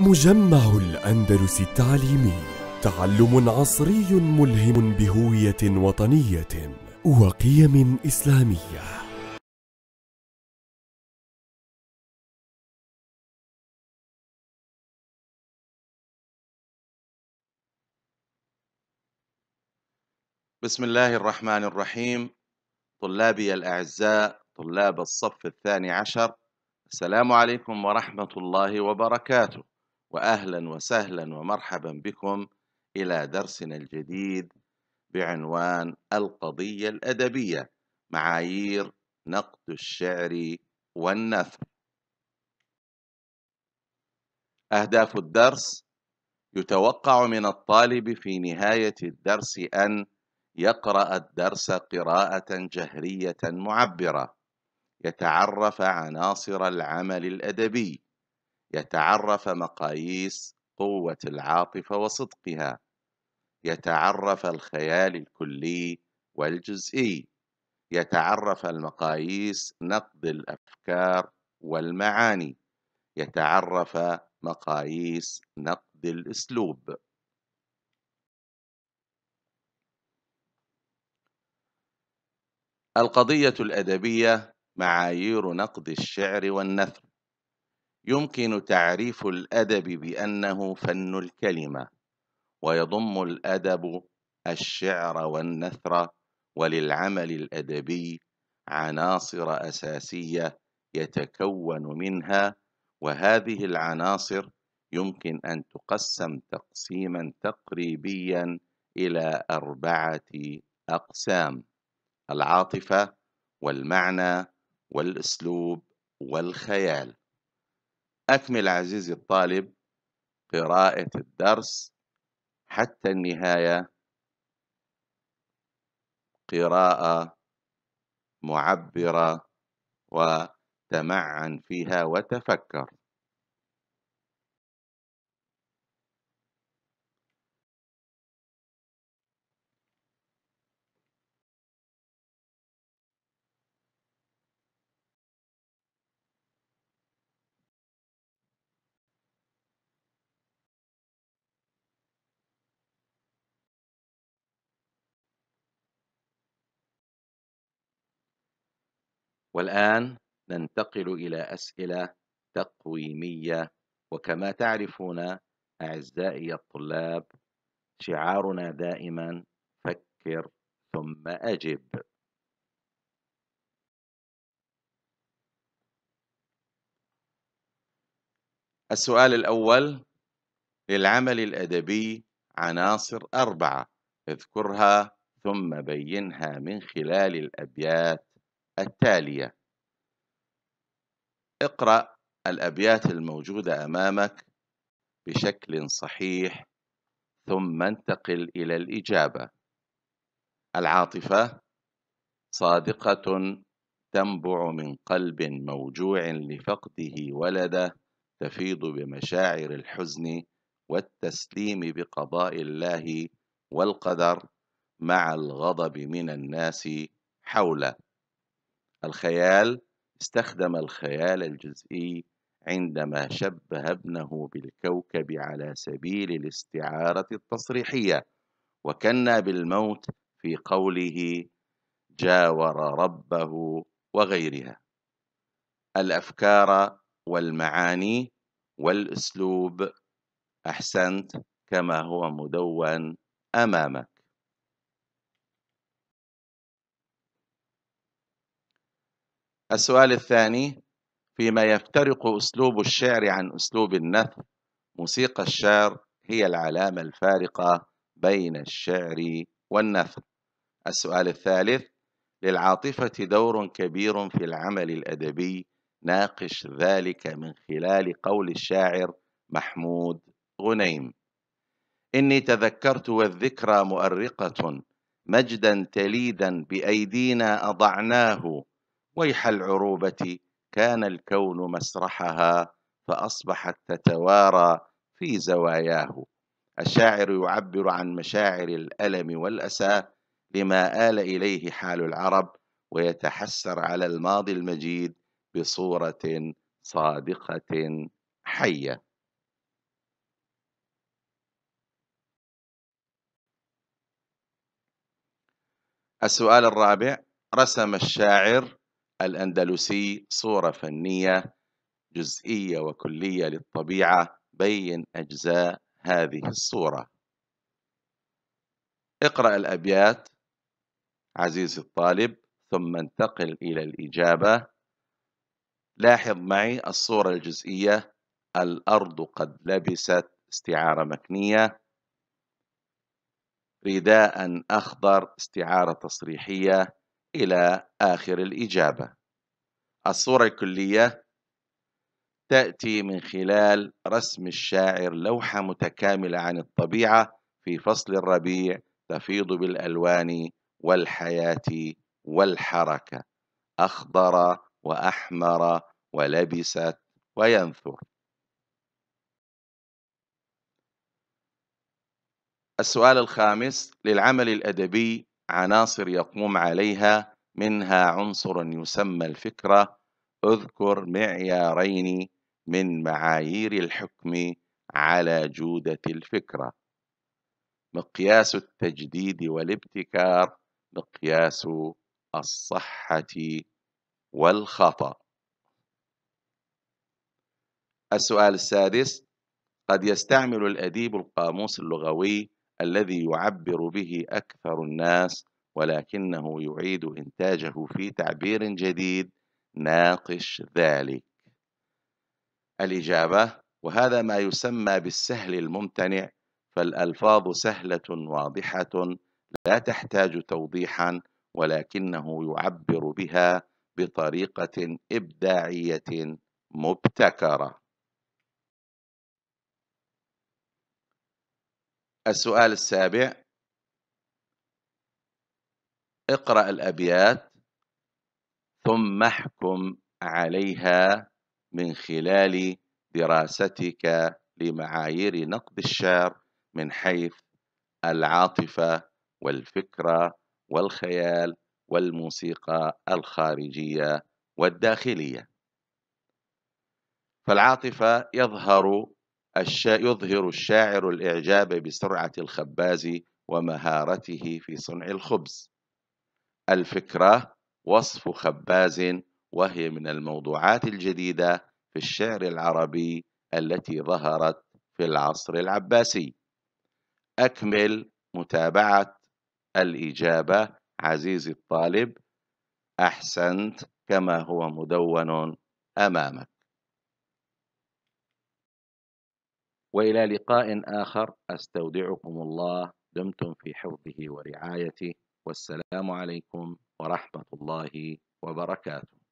مجمع الأندلس التعليمي تعلم عصري ملهم بهوية وطنية وقيم إسلامية بسم الله الرحمن الرحيم طلابي الأعزاء طلاب الصف الثاني عشر السلام عليكم ورحمة الله وبركاته واهلا وسهلا ومرحبا بكم الى درسنا الجديد بعنوان القضيه الادبيه معايير نقد الشعر والنثر اهداف الدرس يتوقع من الطالب في نهايه الدرس ان يقرا الدرس قراءه جهريه معبره يتعرف عناصر العمل الادبي يتعرف مقاييس قوة العاطفة وصدقها يتعرف الخيال الكلي والجزئي يتعرف المقاييس نقد الأفكار والمعاني يتعرف مقاييس نقد الأسلوب القضية الأدبية معايير نقد الشعر والنثر يمكن تعريف الادب بانه فن الكلمه ويضم الادب الشعر والنثر وللعمل الادبي عناصر اساسيه يتكون منها وهذه العناصر يمكن ان تقسم تقسيما تقريبيا الى اربعه اقسام العاطفه والمعنى والاسلوب والخيال أكمل عزيزي الطالب قراءة الدرس حتى النهاية قراءة معبرة وتمعن فيها وتفكر والآن ننتقل إلى أسئلة تقويمية وكما تعرفون أعزائي الطلاب شعارنا دائما فكر ثم أجب السؤال الأول للعمل الأدبي عناصر أربعة اذكرها ثم بينها من خلال الأبيات التالية اقرأ الأبيات الموجودة أمامك بشكل صحيح ثم انتقل إلى الإجابة العاطفة صادقة تنبع من قلب موجوع لفقده ولده تفيض بمشاعر الحزن والتسليم بقضاء الله والقدر مع الغضب من الناس حوله الخيال استخدم الخيال الجزئي عندما شبه ابنه بالكوكب على سبيل الاستعارة التصريحية وكنا بالموت في قوله جاور ربه وغيرها الأفكار والمعاني والأسلوب أحسنت كما هو مدون أمامك السؤال الثاني فيما يفترق أسلوب الشعر عن أسلوب النثر موسيقى الشعر هي العلامة الفارقة بين الشعر والنثر السؤال الثالث للعاطفة دور كبير في العمل الأدبي ناقش ذلك من خلال قول الشاعر محمود غنيم إني تذكرت والذكرى مؤرقة مجدا تليدا بأيدينا أضعناه ويح العروبة كان الكون مسرحها فأصبحت تتوارى في زواياه الشاعر يعبر عن مشاعر الألم والأسى لما آل إليه حال العرب ويتحسر على الماضي المجيد بصورة صادقة حية السؤال الرابع رسم الشاعر الأندلسي صورة فنية جزئية وكلية للطبيعة بين أجزاء هذه الصورة اقرأ الأبيات عزيزي الطالب ثم انتقل إلى الإجابة لاحظ معي الصورة الجزئية الأرض قد لبست استعارة مكنية رداء أخضر استعارة تصريحية إلى آخر الإجابة الصورة الكلية تأتي من خلال رسم الشاعر لوحة متكاملة عن الطبيعة في فصل الربيع تفيض بالألوان والحياة والحركة أخضر وأحمر ولبست وينثر السؤال الخامس للعمل الأدبي عناصر يقوم عليها منها عنصر يسمى الفكرة اذكر معيارين من معايير الحكم على جودة الفكرة مقياس التجديد والابتكار مقياس الصحة والخطأ السؤال السادس قد يستعمل الأديب القاموس اللغوي الذي يعبر به أكثر الناس ولكنه يعيد إنتاجه في تعبير جديد ناقش ذلك الإجابة وهذا ما يسمى بالسهل الممتنع فالألفاظ سهلة واضحة لا تحتاج توضيحا ولكنه يعبر بها بطريقة إبداعية مبتكرة السؤال السابع اقرأ الأبيات ثم احكم عليها من خلال دراستك لمعايير نقد الشعر من حيث العاطفة والفكرة والخيال والموسيقى الخارجية والداخلية فالعاطفة يظهر الشا... يظهر الشاعر الإعجاب بسرعة الخباز ومهارته في صنع الخبز الفكرة وصف خباز وهي من الموضوعات الجديدة في الشعر العربي التي ظهرت في العصر العباسي أكمل متابعة الإجابة عزيزي الطالب أحسنت كما هو مدون أمامك والى لقاء اخر استودعكم الله دمتم في حفظه ورعايته والسلام عليكم ورحمه الله وبركاته